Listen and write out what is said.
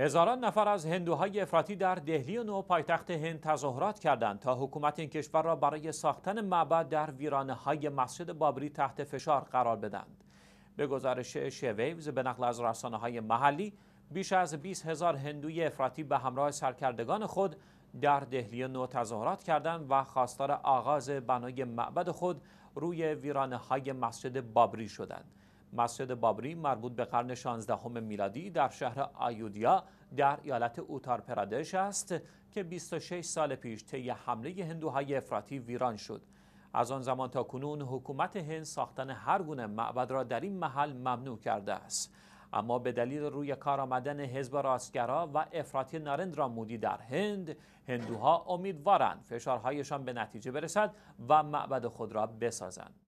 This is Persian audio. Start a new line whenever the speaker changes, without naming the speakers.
هزاران نفر از هندوهای افراطی در دهلی نو پایتخت هند تظاهرات کردند تا حکومت این کشور را برای ساختن معبد در ویرانه های مسجد بابری تحت فشار قرار بدند. به گزارش شویوز به نقل از رسانه های محلی بیش از 20 هزار هندوی افراطی به همراه سرکردگان خود در دهلی نو تظاهرات کردند و خواستار آغاز بنای معبد خود روی ویرانه های مسجد بابری شدند. مسجد بابری مربوط به قرن 16 میلادی در شهر آیودیا در ایالت اوتار پرادش است که 26 سال پیش طی حمله هندوهای افراطی ویران شد. از آن زمان تا کنون حکومت هند ساختن هر گونه معبد را در این محل ممنوع کرده است. اما به دلیل روی کار آمدن حزب راستگرا و افراطی نارندرا مودی در هند هندوها امیدوارند فشارهایشان به نتیجه برسد و معبد خود را بسازند